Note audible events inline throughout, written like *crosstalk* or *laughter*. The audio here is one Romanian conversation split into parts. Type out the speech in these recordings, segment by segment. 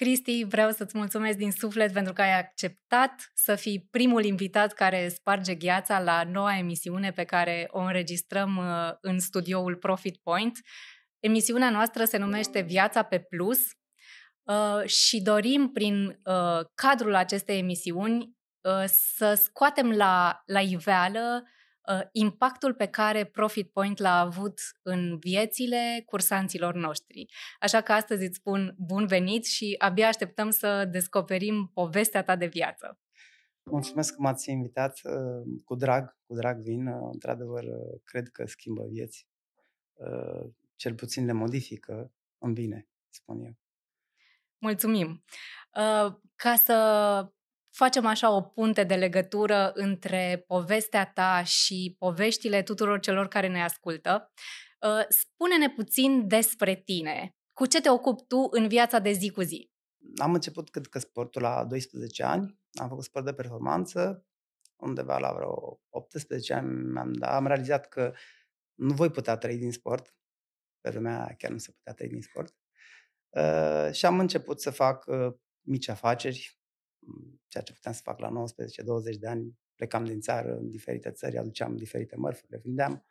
Cristi, vreau să-ți mulțumesc din suflet pentru că ai acceptat să fii primul invitat care sparge gheața la noua emisiune pe care o înregistrăm uh, în studioul Profit Point. Emisiunea noastră se numește Viața pe Plus uh, și dorim prin uh, cadrul acestei emisiuni să scoatem la, la iveală Uh, impactul pe care Profit Point l-a avut în viețile cursanților noștri. Așa că astăzi îți spun bun venit și abia așteptăm să descoperim povestea ta de viață. Mulțumesc că m-ați invitat. Uh, cu drag, cu drag vin. Uh, într-adevăr, cred că schimbă vieți. Cel puțin le modifică în bine, spun eu. Mulțumim! Ca să facem așa o punte de legătură între povestea ta și poveștile tuturor celor care ne ascultă. Uh, spune-ne puțin despre tine. Cu ce te ocupi tu în viața de zi cu zi? Am început cât că sportul la 12 ani, am făcut sport de performanță, undeva la vreo 18 ani am, da, am realizat că nu voi putea trăi din sport, pe lumea chiar nu se putea trăi din sport, uh, și am început să fac uh, mici afaceri, ceea ce puteam să fac la 19-20 de ani, plecam din țară în diferite țări, aduceam diferite mărfuri, le vindeam.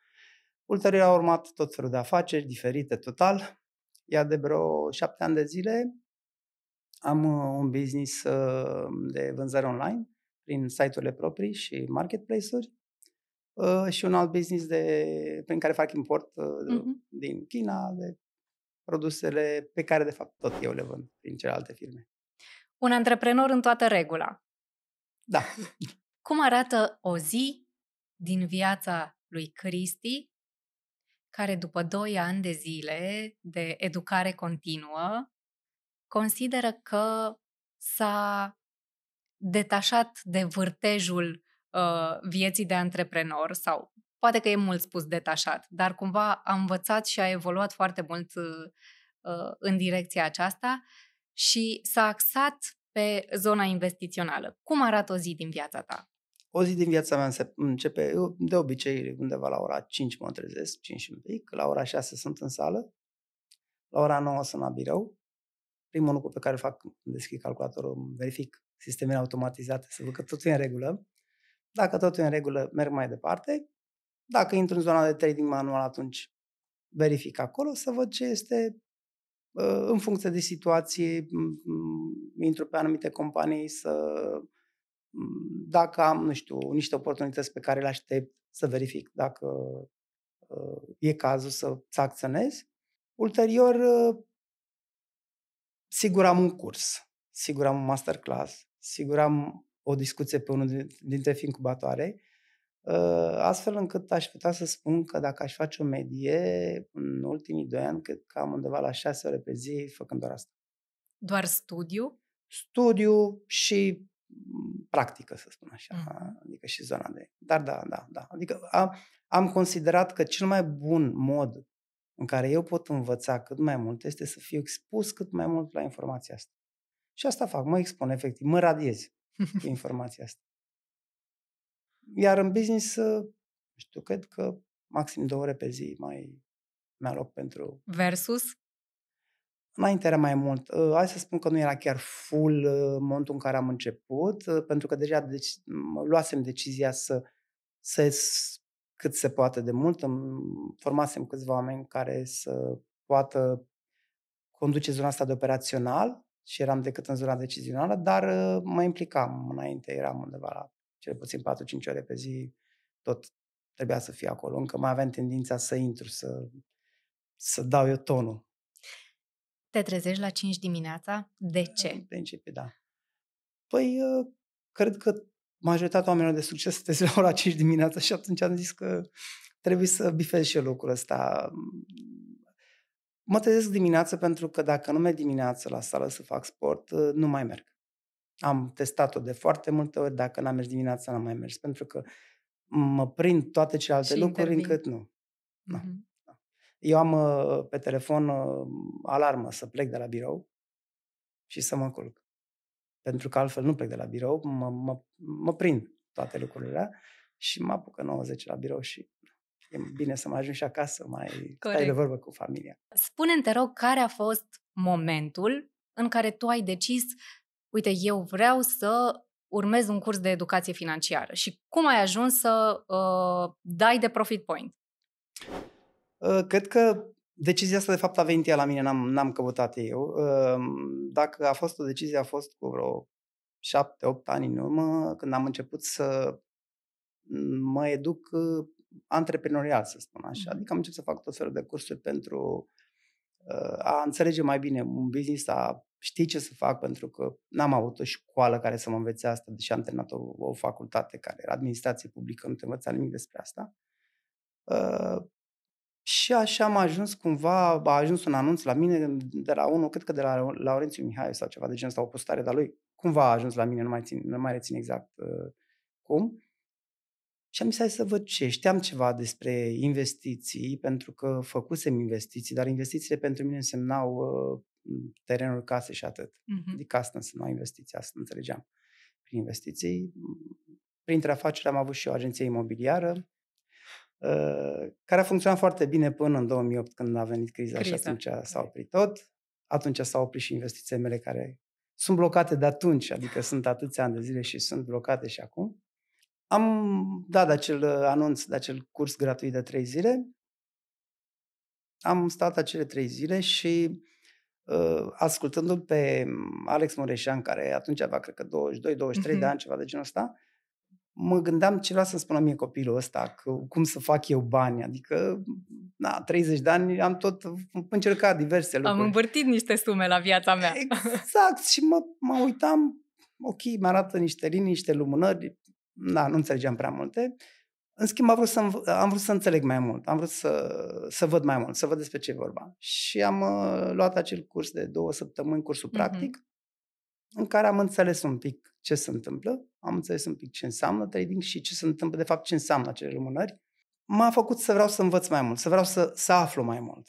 Ulterior au urmat tot felul de afaceri diferite total, iar de vreo șapte ani de zile am uh, un business uh, de vânzare online prin site-urile proprii și marketplace-uri uh, și un alt business de, prin care fac import din China de produsele pe care de fapt tot eu le vând prin celelalte firme. Un antreprenor în toată regula. Da. Cum arată o zi din viața lui Cristi, care după 2 ani de zile de educare continuă, consideră că s-a detașat de vârtejul uh, vieții de antreprenor sau poate că e mult spus detașat, dar cumva a învățat și a evoluat foarte mult uh, în direcția aceasta și s-a axat pe zona investițională. Cum arată o zi din viața ta? O zi din viața mea începe, eu de obicei undeva la ora 5 mă trezesc, 5 și un pic, la ora 6 sunt în sală, la ora 9 sunt la birou. Primul lucru pe care îl fac, deschid calculatorul, verific sistemele automatizate să văd că totul e în regulă. Dacă totul e în regulă, merg mai departe. Dacă intru în zona de trading manual, atunci verific acolo să văd ce este în funcție de situație, intru pe anumite companii să, dacă am, nu știu, niște oportunități pe care le aștept, să verific dacă uh, e cazul să, să acționez. Ulterior, uh, sigur am un curs, sigur am un masterclass, sigur am o discuție pe unul dintre incubatoare Ă, astfel încât aș putea să spun că dacă aș face o medie, în ultimii doi ani, cred că am undeva la șase ore pe zi făcând doar asta. Doar studiu? Studiu și mm, practică, să spun așa, mm. adică și zona de... Dar da, da, da. Adică am, am considerat că cel mai bun mod în care eu pot învăța cât mai mult este să fiu expus cât mai mult la informația asta. Și asta fac, mă expun efectiv, mă radiez cu *laughs* informația asta. Iar în business, uh, știu, cred că maxim două ore pe zi mai mi-a loc pentru... Versus? Înainte era mai mult. Uh, hai să spun că nu era chiar full uh, momentul în care am început, pentru că deja deci, luasem decizia să, să cât se poate de mult. Formasem câțiva oameni care să poată conduce zona asta de operațional și eram decât în zona decizională, dar mă implicam înainte, eram undeva la cel puțin 4-5 ore pe zi, tot trebuia să fiu acolo. Încă mai aveam tendința să intru, să, să dau eu tonul. Te trezești la 5 dimineața? De da, ce? În principiu, da. Păi, ă, cred că majoritatea oamenilor de succes se trezeau la 5 dimineața și atunci am zis că trebuie să bifez și eu lucrul ăsta. Mă trezesc dimineața pentru că dacă nu merg dimineața la sală să fac sport, ă, nu mai merg. Am testat-o de foarte multe ori, dacă n-am mers dimineața, n-am mai mers, pentru că mă prind toate celelalte și lucruri intervin. încât nu. Da, mm-hmm. Da. Eu am uh, pe telefon uh, alarmă să plec de la birou și să mă culc. Pentru că altfel nu plec de la birou, mă, mă, mă prind toate lucrurile și mă apucă 90 la birou și e bine să mă ajung și acasă, mai Corect. stai de vorbă cu familia. Spune-mi, te rog, care a fost momentul în care tu ai decis uite, eu vreau să urmez un curs de educație financiară și cum ai ajuns să uh, dai de profit point? Uh, cred că decizia asta de fapt a venit ea la mine, n-am, n-am căutat eu. Um, dacă a fost o decizie, a fost cu vreo șapte, opt ani în urmă, când am început să mă educ uh, antreprenorial, să spun așa. Mm-hmm. Adică am început să fac tot felul de cursuri pentru uh, a înțelege mai bine un business, a știi ce să fac pentru că n-am avut o școală care să mă învețe asta, deși am terminat o, o facultate care era administrație publică, nu te învăța nimic despre asta. Uh, și așa am ajuns cumva, a ajuns un anunț la mine de la unul, cred că de la Laurențiu Mihai sau ceva de genul ăsta, o postare de-a lui, cumva a ajuns la mine, nu mai, țin, nu mai rețin exact uh, cum. Și am zis, hai să văd ce. Știam ceva despre investiții, pentru că făcusem investiții, dar investițiile pentru mine însemnau uh, terenul casei și atât. Uh-huh. Adică asta însemna investiții, asta înțelegeam. Prin investiții, printre afaceri am avut și o agenție imobiliară, uh, care a funcționat foarte bine până în 2008 când a venit criza, criza. și atunci s-a oprit tot. Atunci s-au oprit și investițiile mele care sunt blocate de atunci, adică sunt atâția ani de zile și sunt blocate și acum. Am dat acel uh, anunț de acel curs gratuit de trei zile. Am stat acele trei zile și Ă, ascultându-l pe Alex Mureșan, care atunci avea, cred că, 22-23 uh-huh. de mm-hmm. ani, ceva de genul ăsta, mă gândeam ce vrea să-mi spună mie copilul ăsta, că, cum să fac eu bani. Adică, na, 30 de ani am tot încercat diverse lucruri. Am învârtit niște sume la viața mea. Exact. Și mă, mă uitam, ok, mi arată niște linii, niște lumânări, da, nu înțelegeam prea multe. Uh, în schimb, am vrut, să, am vrut să înțeleg mai mult, am vrut să, să văd mai mult, să văd despre ce e vorba. Și am uh, luat acel curs de două săptămâni, cursul mhm. practic, uh-huh. în care am înțeles un pic ce se întâmplă, am înțeles un pic ce înseamnă trading și ce se întâmplă, de fapt, ce înseamnă acele lumânări. M-a făcut să vreau să învăț mai mult, să vreau să, să aflu mai mult,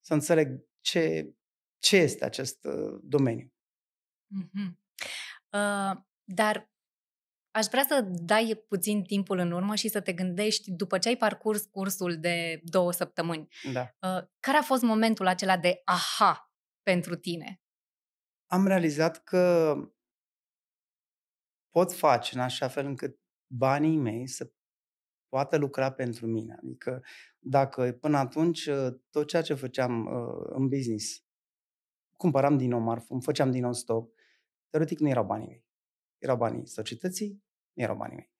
să înțeleg ce, ce este acest uh, domeniu. Uh-huh. Uh, dar Aș vrea să dai puțin timpul în urmă și să te gândești, după ce ai parcurs cursul de două săptămâni, da. Uh, care a fost momentul acela de aha pentru tine? Am realizat că pot face în așa fel încât banii mei să poată lucra pentru mine. Adică dacă până atunci uh, tot ceea ce făceam uh, în business, cumpăram din nou marfă, îmi făceam din nou stop, teoretic nu erau banii mei erau banii societății, nu erau banii mei.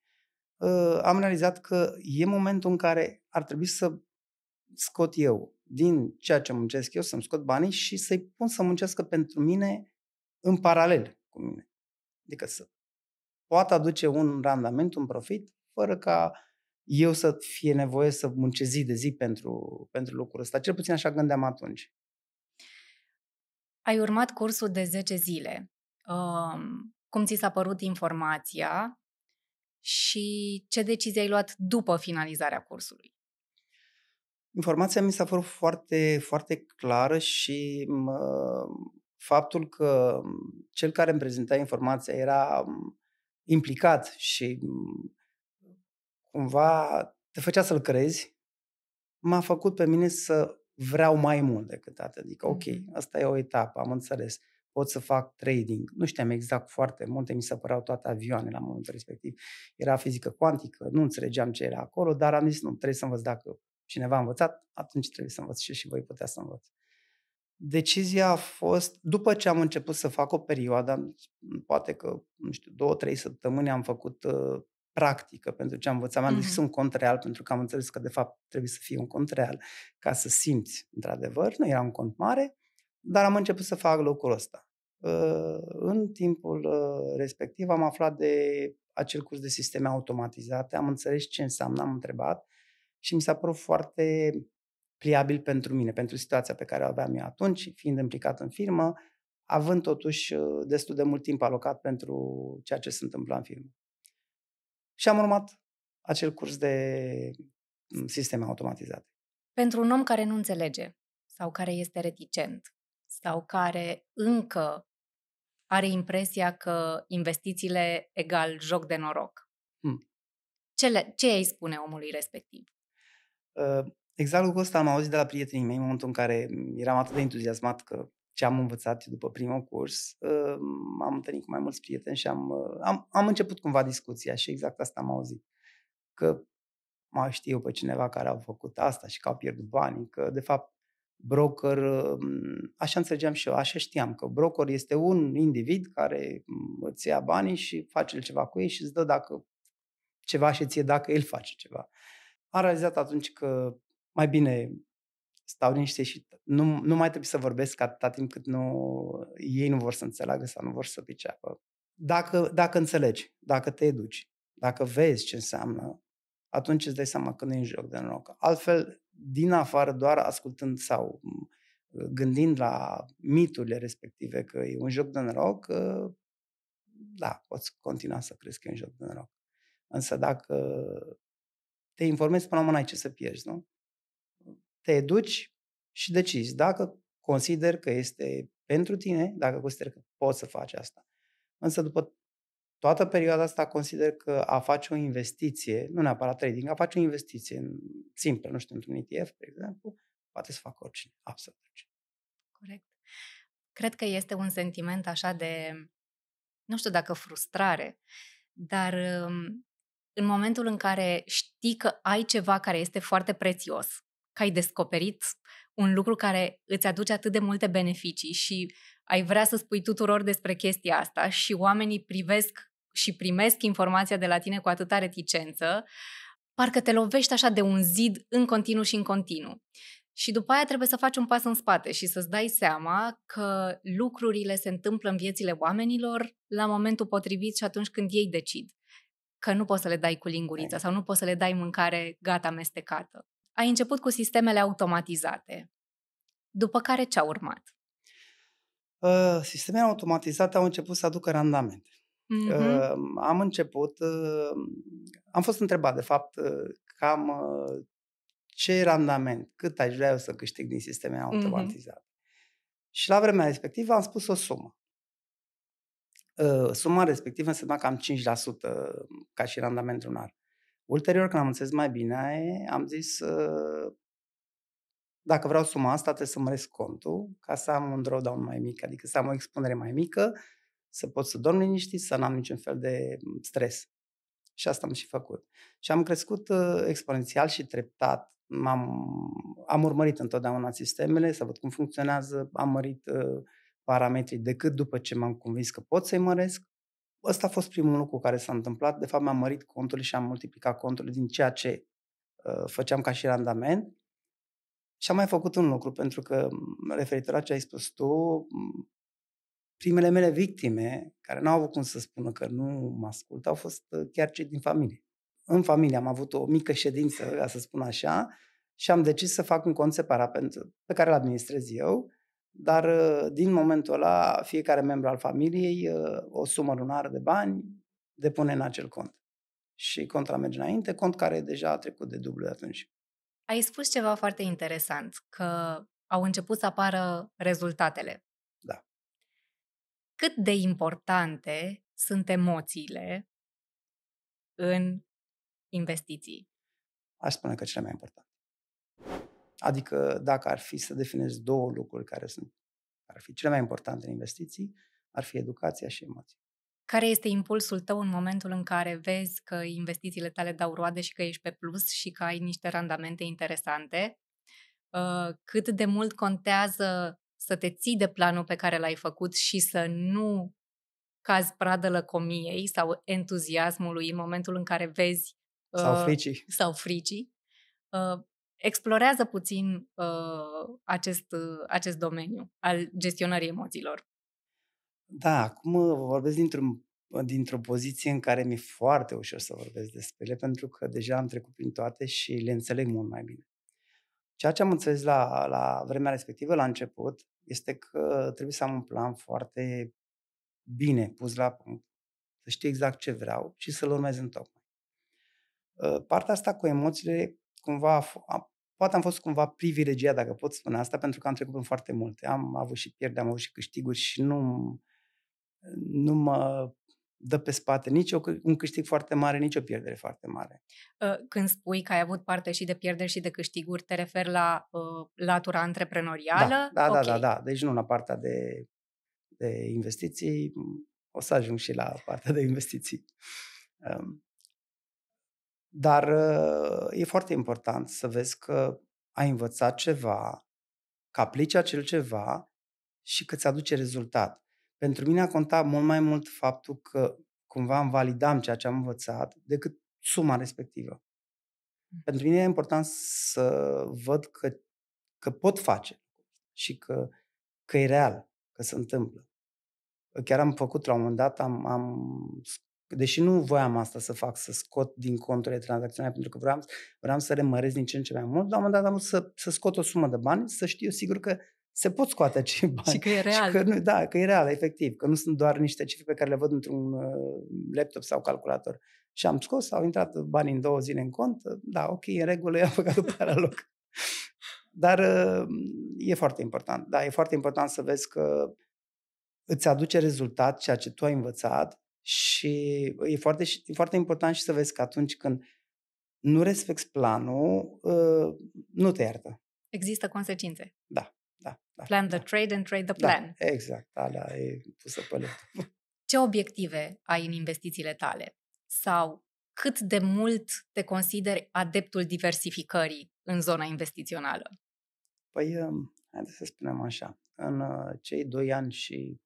Ă, am realizat că e momentul în care ar trebui să scot eu din ceea ce muncesc eu, să-mi scot banii și să-i pun să muncească pentru mine în paralel cu mine. Adică să poată aduce un randament, un profit, fără ca eu să fie nevoie să muncesc zi de zi pentru, pentru lucrul ăsta. Cel puțin așa gândeam atunci. Ai urmat cursul de 10 zile cum ți s-a părut informația și ce decizie ai luat după finalizarea cursului? Informația mi s-a părut foarte, foarte clară și mă, faptul că cel care îmi prezenta informația era implicat și cumva te făcea să-l crezi, m-a făcut pe mine să vreau mai mult decât atât. Adică, ok, mm-hmm. asta e o etapă, am înțeles pot să fac trading. Nu știam exact foarte multe, mi se păreau toate avioane la momentul respectiv. Era fizică cuantică, nu înțelegeam ce era acolo, dar am zis nu, trebuie să învăț dacă cineva a învățat, atunci trebuie să învăț și, și voi putea să învăț. Decizia a fost, după ce am început să fac o perioadă, poate că, nu știu, două, trei săptămâni am făcut uh, practică pentru ce am învățat. am mm-hmm. deschis un cont real pentru că am înțeles că, de fapt, trebuie să fie un cont real ca să simți, într-adevăr. Nu era un cont mare. Dar am început să fac lucrul ăsta. Ă, în timpul ă, respectiv am aflat de acel curs de sisteme automatizate, am înțeles ce înseamnă, am întrebat și mi s-a părut foarte pliabil pentru mine, pentru situația pe care o aveam eu atunci, fiind implicat în firmă, având totuși ă, destul de mult timp alocat pentru ceea ce se întâmpla în firmă. Și am urmat acel curs de sisteme automatizate. Pentru un om care nu înțelege sau care este reticent, sau care încă are impresia că investițiile egal joc de noroc. Hmm. Ce, le, ce îi spune omului respectiv? Ă, exact lucrul ăsta am auzit de la prietenii mei în momentul în care eram atât de entuziasmat că ce am învățat după primul curs, ă, am întâlnit cu mai mulți prieteni și am, ă, am, am început cumva discuția și exact asta am auzit. Că mai știu eu pe cineva care au făcut asta și că au pierdut banii, că de fapt broker, um, așa înțelegeam și eu, așa știam că broker este un individ care um, îți ia banii și face ceva cu ei și îți dă dacă ceva și ție dacă el face ceva. Am realizat atunci că mai bine stau liniște și nu, nu mai trebuie să vorbesc atâta timp cât nu, ei nu vor să înțeleagă sau nu vor să priceapă. Dacă, dacă înțelegi, dacă te educi, dacă vezi ce înseamnă, atunci îți dai seama că nu e în joc de noroc. Altfel, din afară doar ascultând sau uh, gândind la miturile respective că e un joc de noroc, uh, da, poți continua să crezi că e un joc de noroc. Însă dacă te informezi până la urmă, n-ai ce să pierzi, nu? Te educi și decizi. Dacă consider că este pentru tine, dacă consider că poți să faci asta. Însă după toată perioada asta consider că a face o investiție, nu neapărat trading, a face o investiție în, simplă, nu știu, într-un ETF, de exemplu, poate să facă oricine, absolut oricine. Corect. Cred că este un sentiment așa de, nu știu dacă frustrare, dar um, în momentul în care știi că ai ceva care este foarte prețios, că ai descoperit un lucru care îți aduce atât de multe beneficii și ai vrea să spui tuturor despre chestia asta și oamenii privesc și primesc informația de la tine cu atâta reticență, parcă te lovești așa de un zid în continuu și în continuu. Și după aia trebuie să faci un pas în spate și să-ți dai seama că lucrurile se întâmplă în viețile oamenilor la momentul potrivit și atunci când ei decid că nu poți să le dai cu lingurița sau nu poți să le dai mâncare gata amestecată. Ai început cu sistemele automatizate. După care ce a urmat? Uh, sistemele automatizate au început să aducă randamente. Mm-hmm. Uh, am început, uh, am fost întrebat, de fapt, uh, cam uh, ce randament, cât aș vrea eu să câștig din sisteme automatizate. Mm-hmm. Și la vremea respectivă am spus o sumă. Uh, suma respectivă însemna cam 5% ca și randament lunar. Ulterior, când am înțeles mai bine, am zis uh, dacă vreau suma asta, trebuie să măresc contul ca să am un drawdown mai mic, adică să am o expunere mai mică să pot să dorm liniștit, să n-am niciun fel de stres. Și asta am și făcut. Și am crescut uh, exponențial și treptat. am am urmărit întotdeauna sistemele, să văd cum funcționează, am mărit uh, parametrii decât după ce m-am convins că pot să-i măresc. Ăsta a fost primul lucru care s-a întâmplat. De fapt, mi-am mărit conturile și am multiplicat conturile din ceea ce uh, făceam ca și randament. Și am mai făcut un lucru, pentru că referitor la ce ai spus tu, primele mele victime, care n-au avut cum să spună că nu mă ascult, au fost uh, chiar cei din familie. În familie am avut o mică ședință, ca să spun așa, și am decis să fac un cont separat pentru, pe care îl administrez eu, dar uh, din momentul ăla fiecare membru al familiei uh, o sumă lunară de bani depune în acel cont. Și contra merge înainte, cont care deja a trecut de dublu de atunci. Ai spus ceva foarte interesant, că au început să apară rezultatele. Da cât de importante sunt emoțiile în investiții? Aș spune că cele mai importante. Adică dacă ar fi să definez două lucruri care sunt ar fi cele mai importante în investiții, ar fi educația și emoții. Care este impulsul tău în momentul în care vezi că investițiile tale dau roade și că ești pe plus și că ai niște randamente interesante? Uh, cât de mult contează să te ții de planul pe care l-ai făcut și să nu cazi pradă lăcomiei sau entuziasmului în momentul în care vezi sau uh, Sau fricii. Uh, explorează puțin uh, acest, uh, acest domeniu al gestionării emoțiilor. Da, acum vorbesc dintr-un, dintr-o poziție în care mi-e foarte ușor să vorbesc despre ele, pentru că deja am trecut prin toate și le înțeleg mult mai bine. Ceea ce am înțeles la, la vremea respectivă, la început, este că trebuie să am un plan foarte bine pus la punct, să știu exact ce vreau și să-l urmez în tocmai. Ă, partea asta cu emoțiile, cumva, poate am fost cumva privilegiat, dacă pot spune asta, pentru că am trecut în foarte multe. Am avut și pierde, am avut și câștiguri și nu, nu mă dă pe spate nici o, un câștig foarte mare, nici o pierdere foarte mare. Ă, când spui că ai avut parte și de pierderi și de câștiguri, te referi la uh, latura da, antreprenorială? Da, da, okay. da, da, da. Deci nu la partea de, de investiții, o să ajung și la partea de investiții. Um, dar uh, e foarte important să vezi că ai învățat ceva, că aplici acel ceva și că ți aduce rezultat pentru mine a contat mult mai mult faptul că cumva îmi validam ceea ce am învățat decât suma respectivă. Hm. Pentru mine e important să văd că, că pot face și că, că e real, că se întâmplă. Chiar am făcut la un moment dat, am, am, deși nu voiam asta să fac, să scot din conturile tranzacționale, pentru că vreau, vreau să remărez din ce în ce mai mult, la un moment dat am vrut să, să scot o sumă de bani, să știu sigur că se pot scoate acei bani. Și că e real. *laughs* Și că nu, da, că e real, efectiv. Că nu sunt doar niște cifre pe care le văd într-un uh, laptop sau calculator. Și am scos, au intrat banii în două zile în cont. Uh, da, ok, în regulă, *laughs* i-am făcut după la loc. Dar uh, e foarte important. Da, e foarte important să vezi că îți aduce rezultat ceea ce tu ai învățat și e foarte, e foarte important și să vezi că atunci când nu respecti planul, nu te iartă. Există consecințe. Da da, da. Plan the da. trade and trade the da, plan. Da, exact, alea e pusă pe loc. *laughs* Ce obiective ai în investițiile tale? Sau cât de mult te consideri adeptul diversificării în zona investițională? Păi, um, hai să spunem așa, în uh, cei doi ani și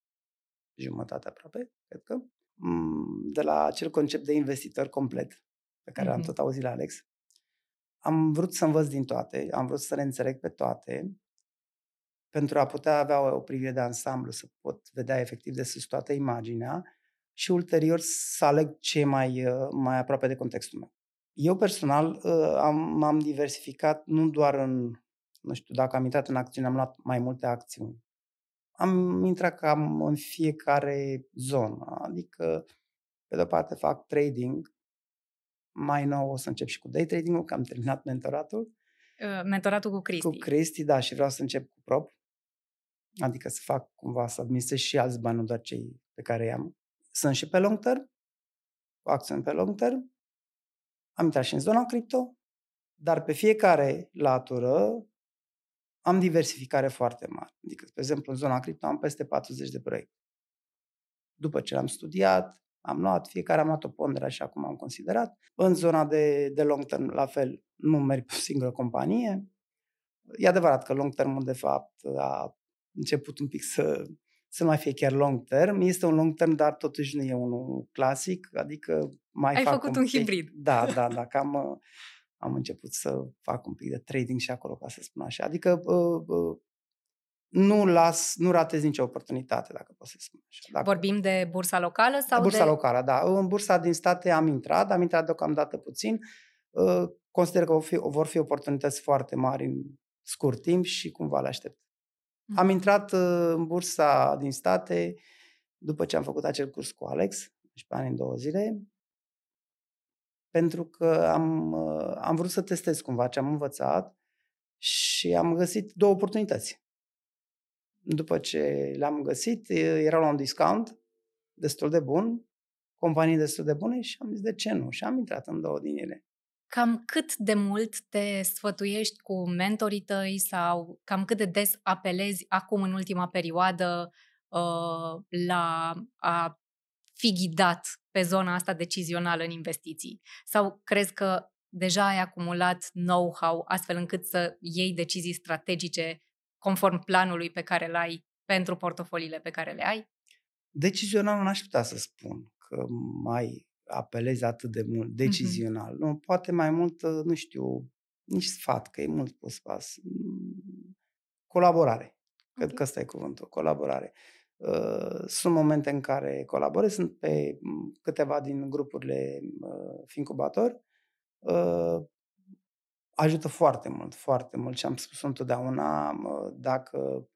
jumătate aproape, cred că, de la acel concept de investitor complet, pe care mm-hmm. am tot auzit la Alex, am vrut să învăț din toate, am vrut să le înțeleg pe toate pentru a putea avea o privire de ansamblu, să pot vedea efectiv de sus toată imaginea și ulterior să aleg ce mai, uh, mai aproape de contextul meu. Eu personal uh, am, m-am diversificat nu doar în, nu știu, dacă am intrat în acțiune, am luat mai multe acțiuni. Am intrat cam în fiecare zonă, adică pe de-o parte fac trading, mai nou o să încep și cu day trading-ul, că am terminat mentoratul. Uh, mentoratul cu Cristi. Cu Cristi, da, și vreau să încep cu prop adică să fac cumva să administrez și alți bani, nu doar cei pe care i-am. Sunt și pe long term, acțiuni pe long term, am intrat și în zona cripto, dar pe fiecare latură am diversificare foarte mare. Adică, de exemplu, în zona cripto am peste 40 de proiecte. După ce l-am studiat, am luat, fiecare am luat o pondere așa cum am considerat. În zona de, de long term, la fel, nu merg pe o singură companie. E adevărat că long termul, de fapt, a început un pic să, să mai fie chiar long term. Este un long term, dar totuși nu e unul clasic, adică mai Ai fac făcut un, un hibrid. Da, *laughs* da, da, cam uh, am început să fac un pic de trading și acolo, ca să spun așa. Adică uh, uh, nu las, nu ratez nicio oportunitate, dacă pot să spun așa. Dacă... Vorbim de bursa locală sau bursa de... locală, da. În bursa din state am intrat, am intrat deocamdată puțin. Consider că vor fi, vor fi oportunități foarte mari în scurt timp și cumva le aștept. Mm. Am mm-hmm. intrat uh, în bursa din state după ce am făcut acel curs cu Alex, deci pe ani în două zile, pentru că am, uh, am vrut să testez cumva ce am învățat și am găsit două oportunități. După ce le-am găsit, erau la un discount destul de bun, companii destul de bune și am zis de ce nu. Și am intrat în două din ele cam cât de mult te sfătuiești cu mentorii tăi sau cam cât de des apelezi acum în ultima perioadă uh, la a fi ghidat pe zona asta decizională în investiții? Sau crezi că deja ai acumulat know-how astfel încât să iei decizii strategice conform planului pe care l ai pentru portofoliile pe care le ai? Decizional n-aș putea să spun că mai apelezi atât de mult, decizional. Mm-hmm. Nu, poate mai mult, ă, nu știu, nici sfat, că e mult pus spas. Colaborare. Cred okay. că ăsta e cuvântul, colaborare. Ă, sunt momente în care colaborez, sunt pe câteva din grupurile ă, Fincubator. ajută foarte mult, foarte mult și am spus întotdeauna dacă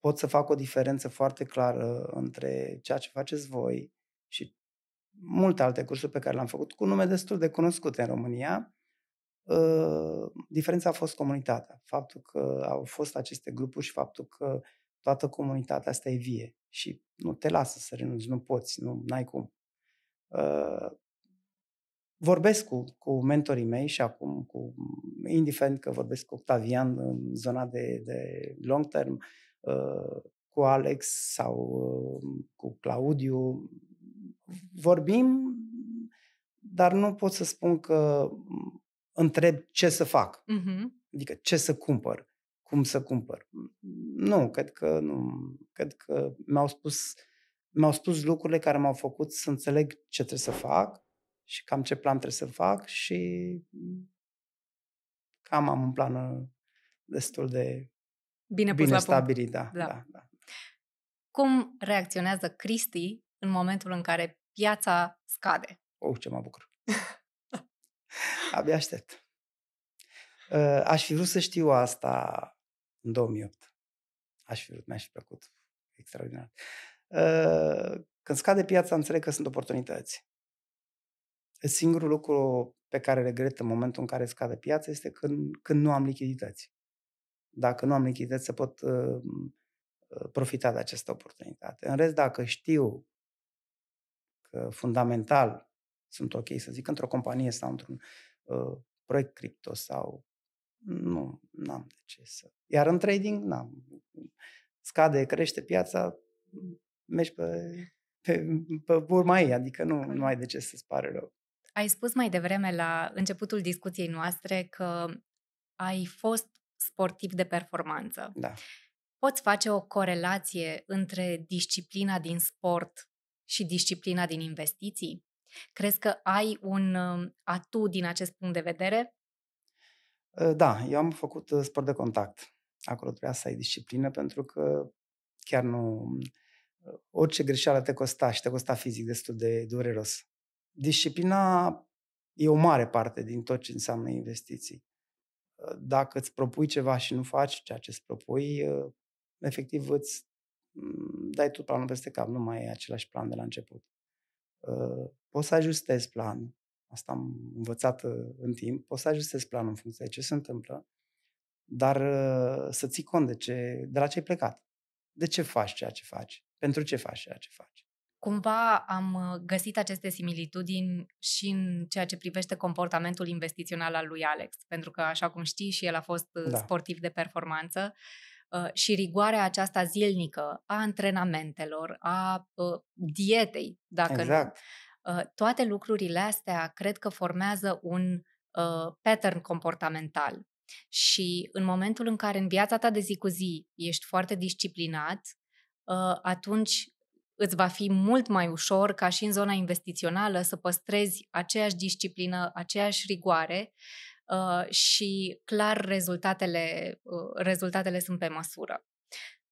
pot să fac o diferență foarte clară între ceea ce faceți voi și multe alte cursuri pe care le-am făcut cu nume destul de cunoscute în România. Ă, diferența a fost comunitatea. Faptul că au fost aceste grupuri și faptul că toată comunitatea asta e vie și nu te lasă să renunți, nu poți, nu ai cum. Ă, vorbesc cu, cu mentorii mei și acum, cu, indiferent că vorbesc cu Octavian în zona de, de long term, ă, cu Alex sau cu Claudiu, vorbim, dar nu pot să spun că întreb ce să fac. Uh-huh. Adică ce să cumpăr, cum să cumpăr. Nu, cred că nu. Cred că mi-au spus, mi-au spus lucrurile care m-au făcut să înțeleg ce trebuie să fac și cam ce plan trebuie să fac și cam am un plan uh, destul de bine, bine pus la stabilit. Punct. Da, da. Da, da. Cum reacționează Cristi în momentul în care piața scade? Oh, ce mă bucur! Abia aștept. Ă, aș fi vrut să știu asta în 2008. Aș fi vrut, mi-aș fi plăcut. Extraordinar. Ă, când scade piața, înțeleg că sunt oportunități. Singurul lucru pe care regret în momentul în care scade piața este când, când nu am lichidități. Dacă nu am lichidități, să pot uh, profita de această oportunitate. În rest, dacă știu fundamental sunt ok să zic într-o companie sau într-un uh, proiect cripto sau nu, n-am de ce să. Iar în trading, n-am. Scade, crește piața, mergi pe, pe, pe urma ei, adică nu, nu ai de ce să-ți pare rău. Ai spus mai devreme la începutul discuției noastre că ai fost sportiv de performanță. Da. Poți face o corelație între disciplina din sport și disciplina din investiții? Crezi că ai un um, atu din acest punct de vedere? Ă, da, eu am făcut uh, sport de contact. Acolo trebuia să ai disciplină pentru că chiar nu... Um, uh, orice greșeală te costa și te costa fizic destul de dureros. Disciplina e o mare parte din tot ce înseamnă investiții. Dacă îți propui ceva și nu faci ceea ce îți propui, uh, efectiv îți dai tu planul peste cap, nu mai e același plan de la început. Uh, poți să ajustezi planul, asta am învățat uh, în timp, poți să ajustezi planul în funcție de ce se întâmplă, dar uh, să ții cont de, ce, de la ce ai plecat. De ce faci ceea ce faci? Pentru ce faci ceea ce faci? Cumva am găsit aceste similitudini și în ceea ce privește comportamentul investițional al lui Alex, pentru că, așa cum știi, și el a fost da. sportiv de performanță. Uh, Uh, și rigoarea aceasta zilnică a antrenamentelor, a uh, dietei, dacă exact. nu. Uh, toate lucrurile astea cred că formează un pattern comportamental. Și în momentul în care în viața ta de zi cu zi ești foarte disciplinat, atunci îți va fi mult mai ușor ca și în zona investițională să păstrezi aceeași disciplină, aceeași rigoare uh, și clar rezultatele, uh, rezultatele sunt pe măsură.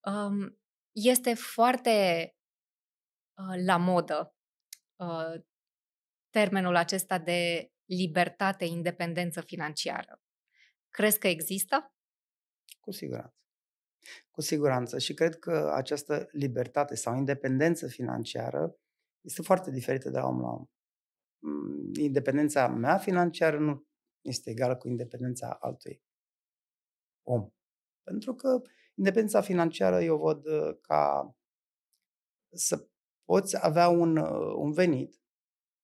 Um, este foarte uh, la modă uh, termenul acesta de libertate, independență financiară. Crezi că există? Cu siguranță. Cu siguranță. Și cred că această libertate sau independență financiară este foarte diferită de la om la om. Mm, independența mea financiară nu este egală cu independența altui om. Pentru că independența financiară eu văd ă, ca să poți avea un, ă, un venit,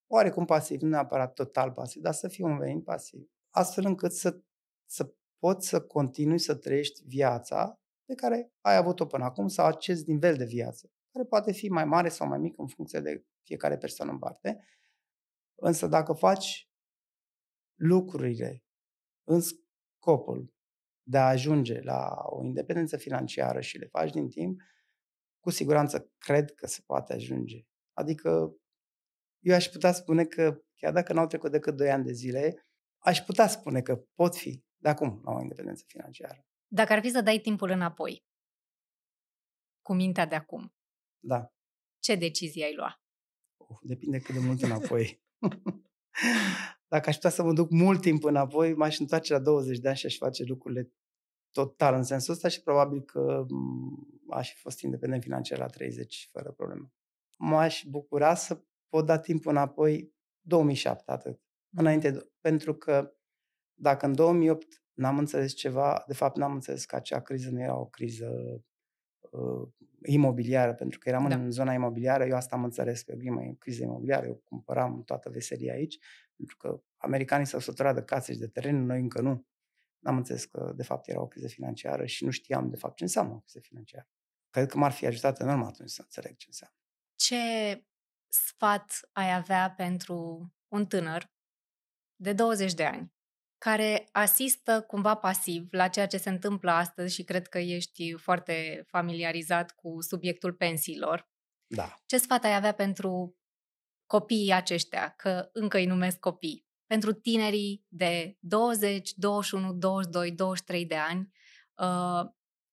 oarecum pasiv, nu neapărat total pasiv, dar să fii un venit pasiv, astfel încât să, să poți să continui să trăiești viața pe care ai avut-o până acum sau acest nivel de viață, care poate fi mai mare sau mai mic în funcție de fiecare persoană în parte. Însă dacă faci lucrurile în scopul de a ajunge la o independență financiară și le faci din timp, cu siguranță cred că se poate ajunge. Adică eu aș putea spune că, chiar dacă n-au trecut decât 2 ani de zile, aș putea spune că pot fi de acum la o independență financiară. Dacă ar fi să dai timpul înapoi, cu mintea de acum, da. ce decizie ai lua? Uh, depinde cât de mult înapoi. *laughs* dacă aș putea să mă duc mult timp înapoi, m-aș întoarce la 20 de ani și aș face lucrurile total în sensul ăsta și probabil că aș fi fost independent financiar la 30, fără probleme. M-aș bucura să pot da timp înapoi 2007, atât. Înainte, pentru că dacă în 2008 n-am înțeles ceva, de fapt n-am înțeles că acea criză nu era o criză uh, imobiliară, pentru că eram da. în zona imobiliară, eu asta am înțeles pe prima criză imobiliară, eu cumpăram toată veseria aici, pentru că americanii s-au săturat de case și de teren, noi încă nu. N-am înțeles că, de fapt, era o criză financiară și nu știam, de fapt, ce înseamnă o criză financiară. Cred că m-ar fi ajutat enorm atunci să înțeleg ce înseamnă. Ce sfat ai avea pentru un tânăr de 20 de ani care asistă cumva pasiv la ceea ce se întâmplă astăzi și cred că ești foarte familiarizat cu subiectul pensiilor. Da. Ce sfat ai avea pentru copiii aceștia, că încă îi numesc copii, pentru tinerii de 20, 21, 22, 23 de ani, uh,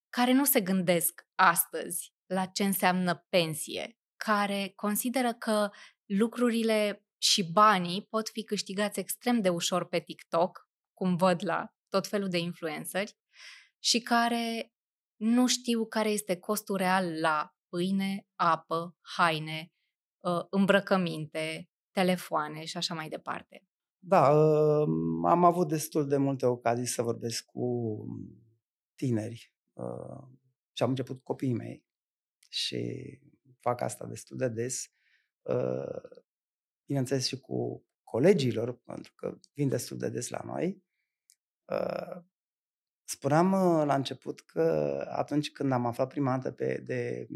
care nu se gândesc astăzi la ce înseamnă pensie, care consideră că lucrurile și banii pot fi câștigați extrem de ușor pe TikTok cum văd la tot felul de influenceri, și care nu știu care este costul real la pâine, apă, haine, ă, îmbrăcăminte, telefoane și așa mai departe. Da, am avut destul de multe ocazii să vorbesc cu tineri ă, și am început copiii mei și fac asta destul de des. Ă, bineînțeles și cu colegilor, pentru că vin destul de des la noi Ă, spuneam ă, la început că atunci când am aflat prima dată pe, de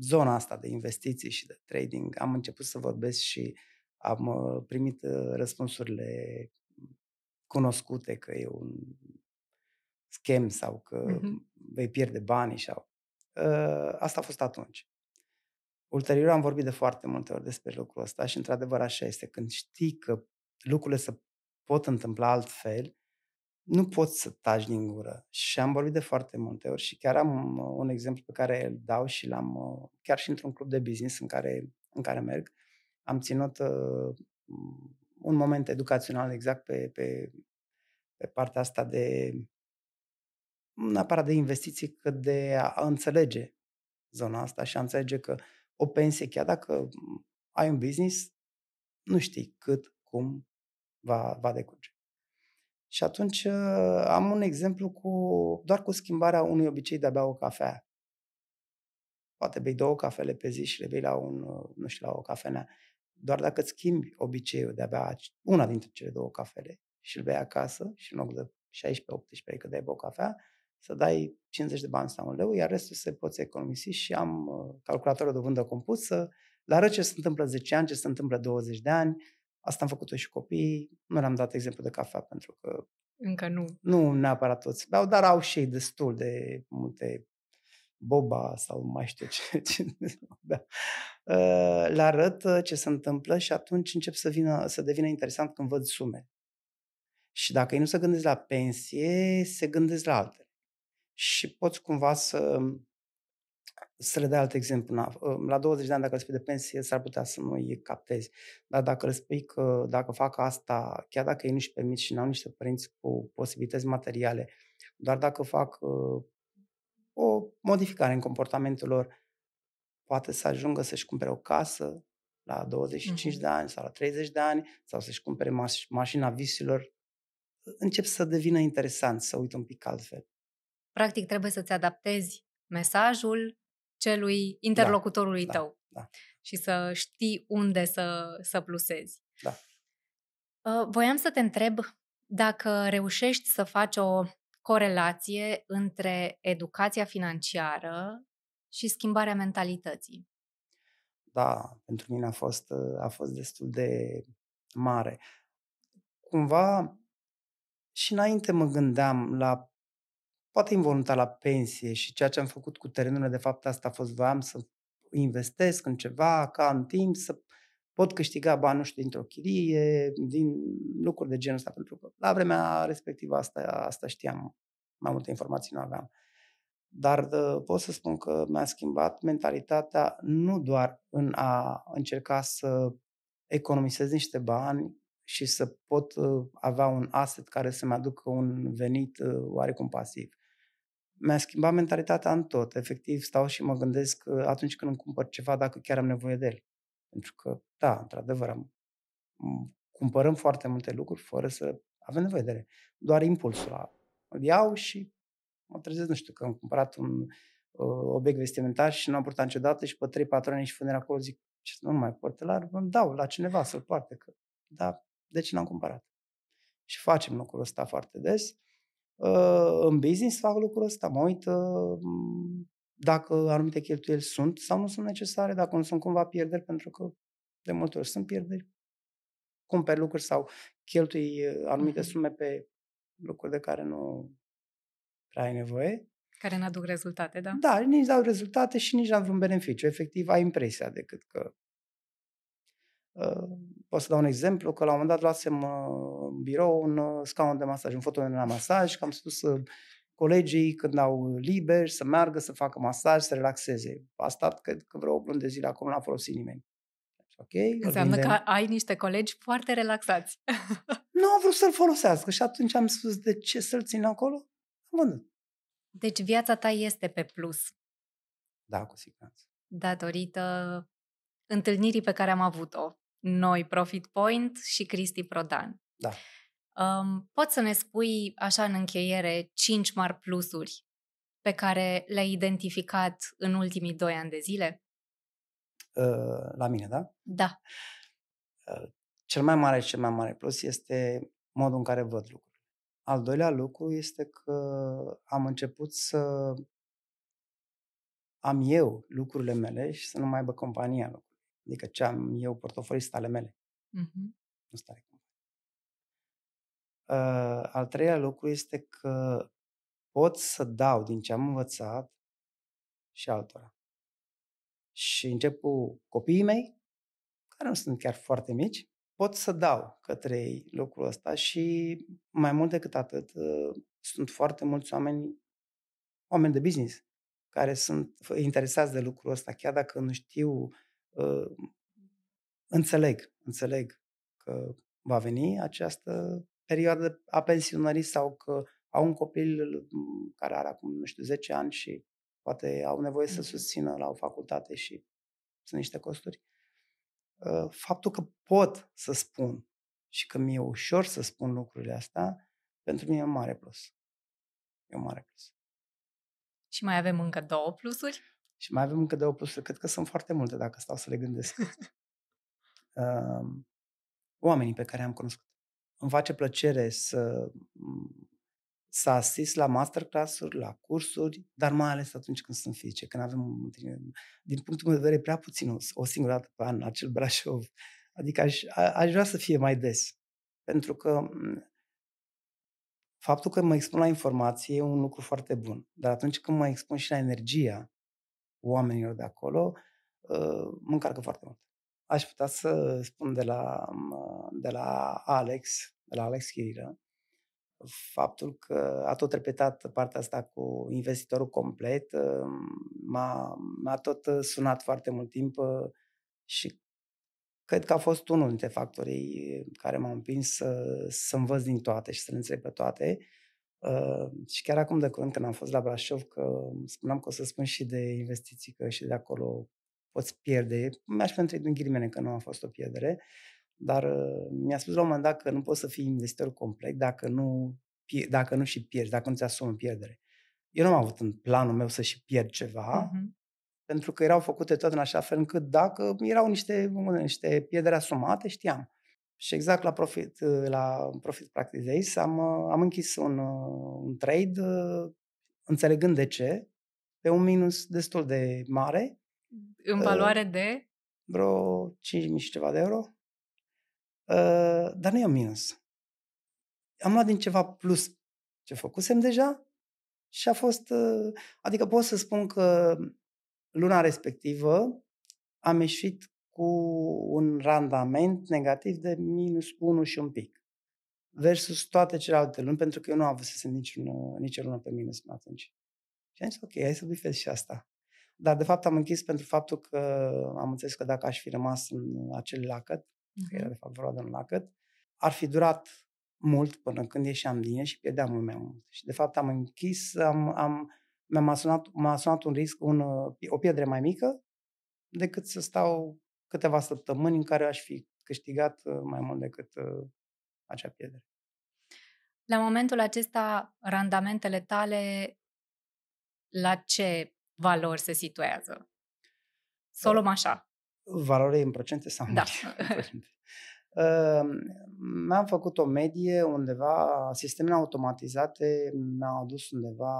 zona asta de investiții și de trading, am început să vorbesc și am ă, primit răspunsurile cunoscute că e un schem sau că uh-huh. vei pierde banii sau... Asta a fost atunci. Ulterior am vorbit de foarte multe ori despre lucrul ăsta și într-adevăr așa este. Când știi că lucrurile se pot întâmpla altfel, nu poți să taci din gură. Și am vorbit de foarte multe ori și chiar am uh, un exemplu pe care îl dau și l-am, uh, chiar și într-un club de business în care, în care merg, am ținut uh, un moment educațional exact pe, pe, pe partea asta de nu neapărat de investiții, cât de a înțelege zona asta și a înțelege că o pensie, chiar dacă ai un business, nu știi cât, cum, va, va decurge. Și atunci uh, am un exemplu cu, doar cu schimbarea unui obicei de a bea o cafea. Poate bei două cafele pe zi și le bei la, un, uh, nu știu, la o cafenea. Doar dacă îți schimbi obiceiul de a bea una dintre cele două cafele și îl bei acasă și în loc de 16-18 că dai o cafea, să dai 50 de bani sau un leu, iar restul se poți economisi și am uh, calculatorul de vândă compusă, la arăt ce se întâmplă 10 ani, ce se întâmplă 20 de ani, Asta am făcut-o și copiii. Nu le-am dat exemplu de cafea pentru că... Încă nu. Nu neapărat toți beau, dar au și ei destul de multe boba sau mai știu ce. *laughs* ce da. Ă, le arăt ă, ce se întâmplă și atunci încep să, vină, să devină interesant când văd sume. Și dacă ei nu se gândesc la pensie, se gândesc la altele. Și poți cumva să să le dai alt exemplu. Na, ă, la 20 de ani, dacă spui de pensie, s-ar putea să nu îi captezi. Dar dacă spui că dacă fac asta, chiar dacă ei nu-și permit și n-au niște părinți cu posibilități materiale, doar dacă fac uh, o modificare în comportamentul lor, poate să ajungă să-și cumpere o casă la 25 uh-huh. de ani sau la 30 de ani sau să-și cumpere maș- mașina visilor. Încep să devină interesant, să uit un pic altfel. Practic trebuie să-ți adaptezi mesajul celui da, interlocutorului da, tău da, da. și să știi unde să, să plusezi. Da. Ă, voiam să te întreb dacă reușești să faci o corelație între educația financiară și schimbarea mentalității. Da, pentru mine a fost, ă, a fost destul de mare. Cumva și înainte mă gândeam la poate involuntar la pensie și ceea ce am făcut cu terenurile, de fapt asta a fost, voiam să investesc în ceva, ca în timp să pot câștiga bani, nu știu, dintr-o chirie, din lucruri de genul ăsta, pentru că la vremea respectivă asta, asta știam, mai multe informații nu aveam. Dar ă, pot să spun că mi-a schimbat mentalitatea nu doar în a încerca să economisez niște bani și să pot ă, avea un asset care să-mi aducă un venit ă, oarecum pasiv, mi-a schimbat mentalitatea în tot. Efectiv, stau și mă gândesc uh, atunci când îmi cumpăr ceva, dacă chiar am nevoie de el. Pentru că, da, într-adevăr, am, cumpărăm foarte multe lucruri fără să avem nevoie de ele. Doar impulsul la, îl iau și mă trezesc, nu știu, că am cumpărat un uh, obiect vestimentar și nu am purtat niciodată și pe trei patroni și fânele acolo zic, ce, nu mai la îmi dau la cineva să-l poarte, că, da, de ce n-am cumpărat? Și facem lucrul ăsta foarte des. Ă, în business fac lucrul ăsta, mă uit ă, dacă anumite cheltuieli sunt sau nu sunt necesare, dacă nu sunt cumva pierderi, pentru că de multe ori sunt pierderi. Cumperi lucruri sau cheltui ă, anumite mm-hmm. sume pe lucruri de care nu prea ai nevoie. Care nu aduc rezultate, da? Da, nici dau rezultate și nici nu vreun beneficiu. Efectiv, ai impresia decât că uh, o să dau un exemplu că la un moment dat luasem uh, în birou un uh, scaun de masaj, un fotoliu de la masaj, că am spus uh, colegii când au liber să meargă, să facă masaj, să relaxeze. A stat, cred că vreo luni de zile acum nu a folosit nimeni. Deci, okay, Înseamnă că ai niște colegi foarte relaxați. *laughs* nu au vrut să-l folosească și atunci am spus de ce să-l țin acolo? Am vândut. Deci viața ta este pe plus. Da, cu siguranță. Datorită întâlnirii pe care am avut-o noi Profit Point și Cristi Prodan. Da. Um, poți să ne spui așa în încheiere cinci mari plusuri pe care le-ai identificat în ultimii doi ani de zile? Uh, la mine, da? Da. Uh, cel mai mare și cel mai mare plus este modul în care văd lucrurile. Al doilea lucru este că am început să am eu lucrurile mele și să nu mai aibă compania lucrurile. Adică ce am eu portofolist ale mele. Uh-huh. Nu stare cum. Uh, ă, al treilea lucru este că pot să dau din ce am învățat și altora. Și încep cu copiii mei, care nu sunt chiar foarte mici, pot să dau către ei lucrul ăsta și mai mult decât atât, ă, sunt foarte mulți oameni, oameni de business, care sunt interesați de lucrul ăsta, chiar dacă nu știu înțeleg, înțeleg că va veni această perioadă a pensionării sau că au un copil care are acum, nu știu, 10 ani și poate au nevoie să uhm. susțină la o facultate și sunt niște costuri. Faptul că pot să spun și că mi-e ușor să spun lucrurile astea, pentru mine e un mare plus. E un mare plus. Și mai avem încă două plusuri? Și mai avem încă două plusuri, cred că sunt foarte multe dacă stau să le gândesc. Oamenii pe care am cunoscut. Îmi face plăcere să, să asist la masterclass-uri, la cursuri, dar mai ales atunci când sunt fizice, când avem, din punctul meu de vedere, prea puțin, o singură dată pe an, acel Brașov. Adică aș, aș vrea să fie mai des. Pentru că faptul că mă expun la informație e un lucru foarte bun, dar atunci când mă expun și la energia oamenilor de acolo uh, mă încarcă foarte mult. Aș putea să spun de la, de la Alex, de la Alex Chirilă, faptul că a tot repetat partea asta cu investitorul complet uh, m-a, m-a tot uh, sunat foarte mult timp și cred că a fost unul dintre factorii care m-au împins să, să învăț din toate și să le înțeleg pe toate. Uh, și chiar acum de curând când am fost la Brașov, că spuneam că o să spun și de investiții, că și de acolo poți pierde. Mi-aș fi întrebat în ghilimele că nu a fost o pierdere, dar uh, mi-a spus la un moment dat că nu poți să fii investitor complet dacă nu, dacă nu și pierzi, dacă nu ți-asumi pierdere. Eu nu am avut în planul meu să și pierd ceva, uh-huh. pentru că erau făcute tot în așa fel încât dacă erau niște, niște pierderi asumate, știam. Și exact la Profit, uh, la profit Practice Days am, uh, am închis un, uh, un trade, înțelegând de ce, pe un minus destul de mare. În valoare de? Vreo 5.000 și ceva de euro. Dar nu e un minus. Am luat din ceva plus ce făcusem deja și a fost... Adică pot să spun că luna respectivă am ieșit cu un randament negativ de minus 1 și un pic versus toate celelalte luni, pentru că eu nu nici niciun, nici lună pe minus până atunci. Și am zis, ok, hai să bifez și asta. Dar, de fapt, am închis pentru faptul că am înțeles că dacă aș fi rămas în acel lacăt, mm-hmm. că era, mhm. de fapt, vorba de un lacăt, ar fi durat mult până când ieșeam din el și pierdeam mult mai mult. Și, de fapt, am închis, am, am, mi-am asumat, m-a asumat un risc, un, o pierdere mai mică, decât să stau câteva săptămâni în care aș fi câștigat uh, mai mult decât uh, acea pierdere. La momentul acesta, randamentele tale la ce valori se situează? Uh, Să o luăm așa. Valori în procente sau da. *laughs* în Uh, mi-am făcut o medie undeva, sistemele automatizate mi-au adus undeva,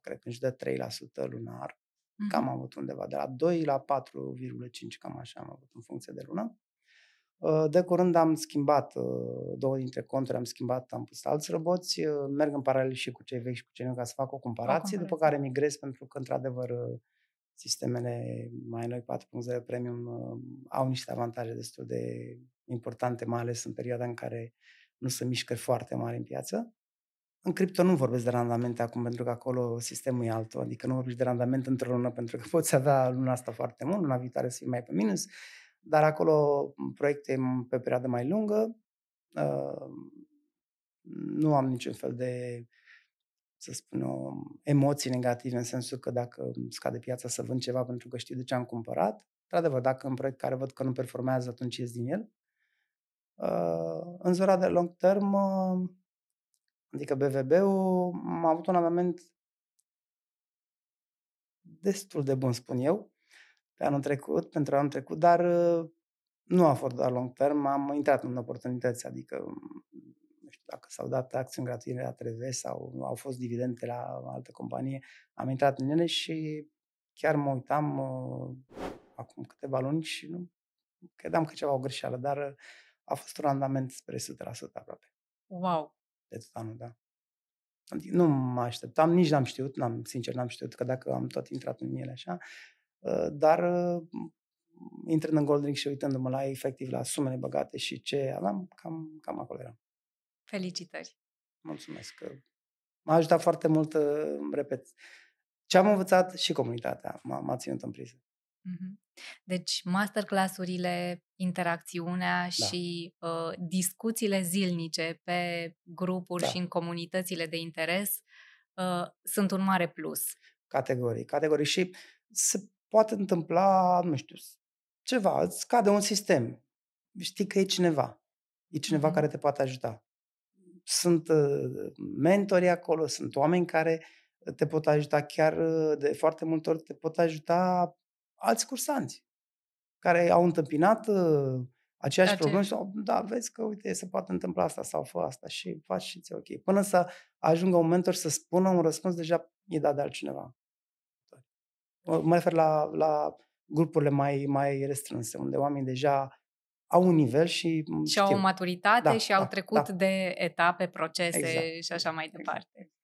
cred că în jur de 3% lunar Mm-hmm. Cam am avut undeva de la 2 la 4,5, cam așa am avut în funcție de lună. Ă, de curând am schimbat ă, două dintre conturi, am schimbat, am pus alți roboți, ă, merg în paralel și cu cei vechi și cu cei noi ca să fac o comparație, după care migrez pentru că, într-adevăr, sistemele mai noi 4.0 Premium au niște avantaje destul de importante, mai ales în perioada în care nu se mișcă foarte mare în piață. În cripto nu vorbesc de randamente acum, pentru că acolo sistemul e altul. Adică nu vorbești de randament într-o lună, pentru că *laughs* poți avea luna asta foarte mult, luna viitoare să fii mai pe minus, dar acolo proiecte pe perioadă mai lungă. Ă, nu am niciun fel de, să spun, o emoții negative, în sensul că dacă scade piața să vând ceva pentru că știu de ce am cumpărat, într-adevăr, dacă un proiect care văd că nu performează, atunci ies din el. Ă, în zona de long term, ă, Adică BVB-ul a avut un avament destul de bun, spun eu, pe anul trecut, pentru anul trecut, dar uh, nu a fost doar long term, am intrat în oportunități, adică nu știu dacă s-au dat acțiuni gratuite la TV sau au fost dividende la altă companie, am intrat în ele și chiar mă uitam uh, acum câteva luni și nu credeam că ceva o greșeală, dar uh, a fost un randament spre 100% aproape. Wow! de tot anul, da. Adică nu mă așteptam, nici n-am știut, n-am, sincer n-am știut că dacă am tot intrat în ele așa, ă, dar ă, intrând în goldring Ring și uitându-mă la efectiv la sumele băgate și ce aveam, cam, cam acolo eram. Felicitări! Mulțumesc! Că m-a ajutat foarte mult, ă, repet, ce am învățat și comunitatea m-a, m-a ținut în priză. Mm-hmm. Deci masterclass-urile, interacțiunea da. și uh, discuțiile zilnice pe grupuri da. și în comunitățile de interes uh, sunt un mare plus. Categorii, categorii și se poate întâmpla, nu știu, ceva, îți cade un sistem. Știi că e cineva. E cineva mm-hmm. care te poate ajuta. Sunt uh, ă, mentori acolo, sunt oameni care te pot ajuta chiar de foarte multe ori, te pot ajuta alți cursanți care au întâmpinat ă, aceeași Ace. problemă și au, da, vezi că, uite, se poate întâmpla asta sau fă asta și faci și ți ok. Până să ajungă un mentor să spună un răspuns, deja e dat de altcineva. Mă refer la, la grupurile mai, mai restrânse, unde oamenii deja au un nivel și mm, Și știu. au o maturitate da, și da, au da. trecut da. de etape, procese exact. și așa mai departe. Exact.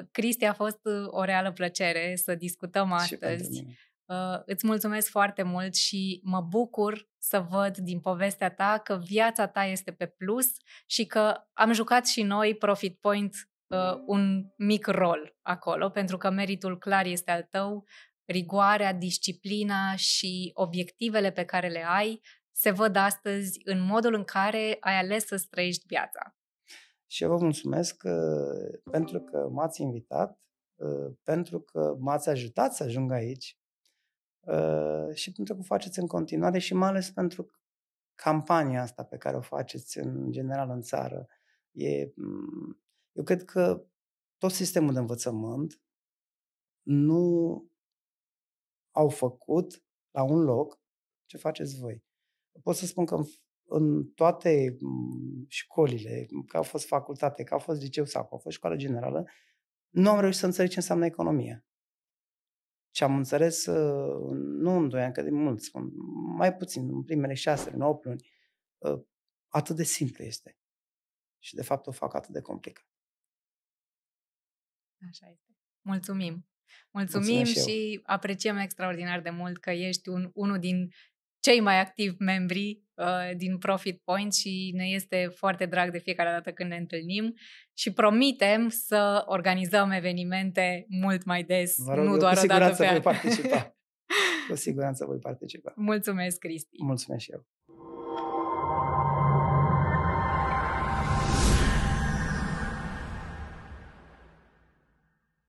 Uh, Cristi, a fost ă, o reală plăcere să discutăm astăzi Uh, îți mulțumesc foarte mult și mă bucur să văd din povestea ta că viața ta este pe plus și că am jucat și noi Profit Point uh, un mic rol acolo, pentru că meritul clar este al tău, rigoarea, disciplina și obiectivele pe care le ai se văd astăzi în modul în care ai ales să trăiești viața. Și eu vă mulțumesc uh, pentru că m-ați invitat, uh, pentru că m-ați ajutat să ajung aici Ă, și pentru că o faceți în continuare și mai ales pentru campania asta pe care o faceți în general în țară. E, mm, eu cred că tot sistemul de învățământ nu au făcut la un loc ce faceți voi. Pot să spun că în, în toate mm, școlile, că au fost facultate, că au fost liceu sau că au fost școală generală, nu am reușit să înțeleg ce înseamnă economia. Și am înțeles, uh, nu în doi ani, că de mult spun, mai puțin, în primele șase, în opt luni, uh, atât de simplu este. Și de fapt o fac atât de complicat. Așa este. Mulțumim! Mulțumim Mulțumesc și apreciem extraordinar de mult că ești un, unul din cei mai activi membri uh, din Profit Point și ne este foarte drag de fiecare dată când ne întâlnim și promitem să organizăm evenimente mult mai des, rog, nu doar o dată pe an. participa. *laughs* Cu siguranță voi participa. Mulțumesc, Cristi. Mulțumesc și eu.